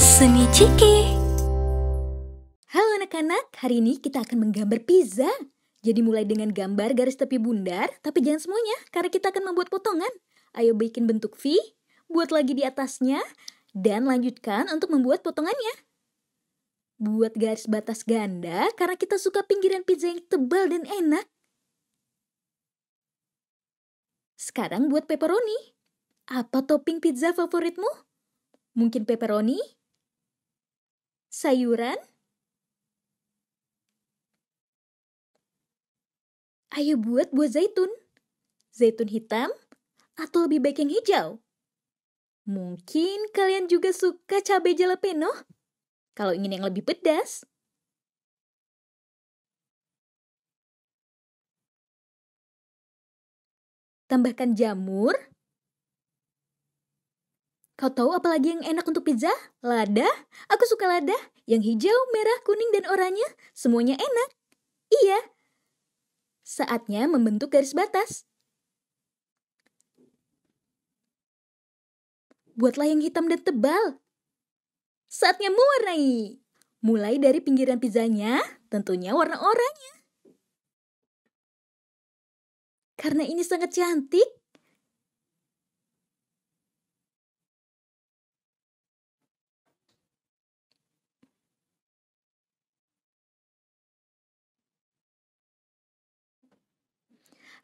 Seni Ciki Halo anak-anak, hari ini kita akan menggambar pizza. Jadi mulai dengan gambar garis tepi bundar, tapi jangan semuanya, karena kita akan membuat potongan. Ayo bikin bentuk V, buat lagi di atasnya, dan lanjutkan untuk membuat potongannya. Buat garis batas ganda, karena kita suka pinggiran pizza yang tebal dan enak. Sekarang buat pepperoni. Apa topping pizza favoritmu? Mungkin pepperoni? Sayuran? Ayo buat buah zaitun. Zaitun hitam atau lebih baik yang hijau? Mungkin kalian juga suka cabai jalapeno? Kalau ingin yang lebih pedas. Tambahkan jamur Kau tahu apa lagi yang enak untuk pizza? Lada. Aku suka lada. Yang hijau, merah, kuning, dan oranye. Semuanya enak. Iya. Saatnya membentuk garis batas. Buatlah yang hitam dan tebal. Saatnya mewarnai. Mulai dari pinggiran pizzanya, tentunya warna oranye. Karena ini sangat cantik,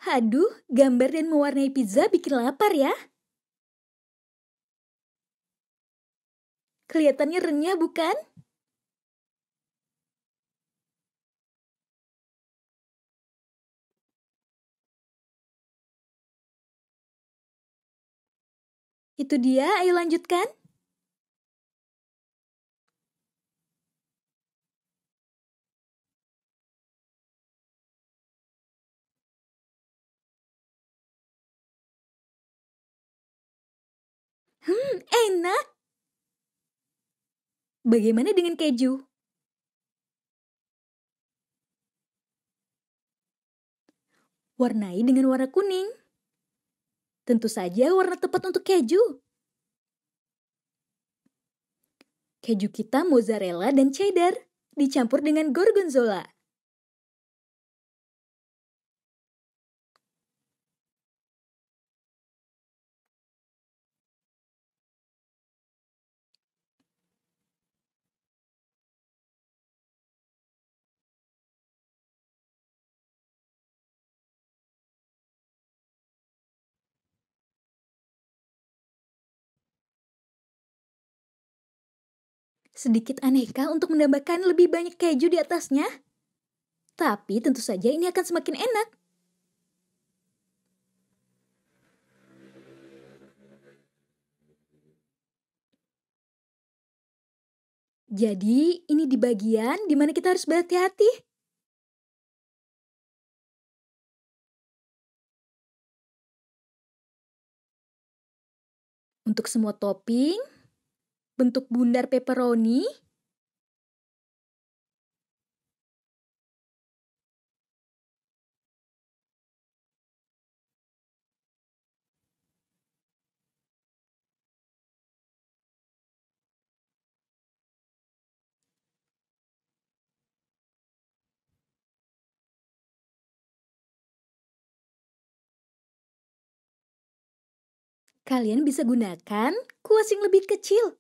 Haduh, gambar dan mewarnai pizza bikin lapar ya. Kelihatannya renyah bukan? Itu dia, ayo lanjutkan. Hmm, enak. Bagaimana dengan keju? Warnai dengan warna kuning. Tentu saja warna tepat untuk keju. Keju kita mozzarella dan cheddar dicampur dengan gorgonzola. sedikit aneka untuk menambahkan lebih banyak keju di atasnya. Tapi tentu saja ini akan semakin enak. Jadi, ini di bagian di mana kita harus berhati-hati. Untuk semua topping, bentuk bundar pepperoni, kalian bisa gunakan kuas yang lebih kecil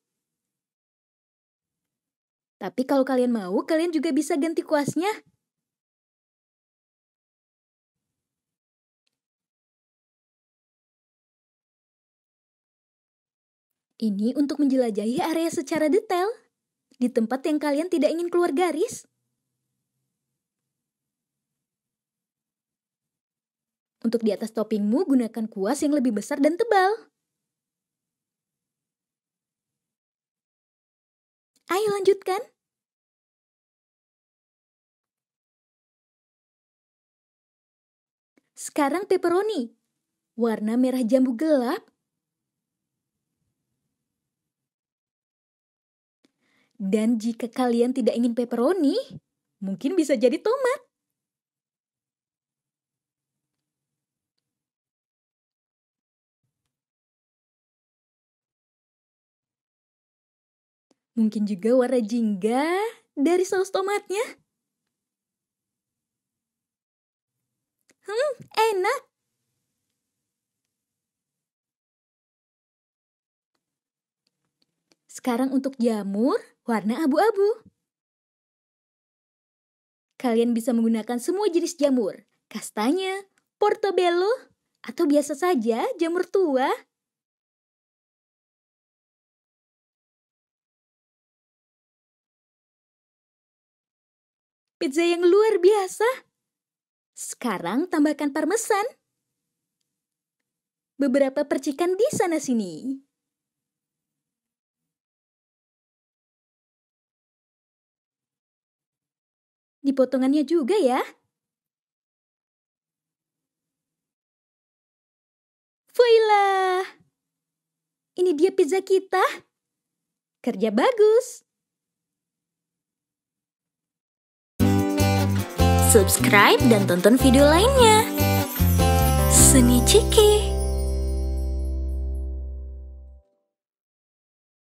tapi kalau kalian mau, kalian juga bisa ganti kuasnya. Ini untuk menjelajahi area secara detail di tempat yang kalian tidak ingin keluar garis. Untuk di atas toppingmu, gunakan kuas yang lebih besar dan tebal. Ayo lanjutkan. Sekarang pepperoni, warna merah jambu gelap. Dan jika kalian tidak ingin pepperoni, mungkin bisa jadi tomat. Mungkin juga warna jingga dari saus tomatnya. Hmm, enak. Sekarang untuk jamur, warna abu-abu. Kalian bisa menggunakan semua jenis jamur, kastanya, portobello, atau biasa saja jamur tua. Pizza yang luar biasa. Sekarang tambahkan parmesan. Beberapa percikan di sana-sini. Di potongannya juga ya. Voila! Ini dia pizza kita. Kerja bagus. subscribe, dan tonton video lainnya. Seni Ciki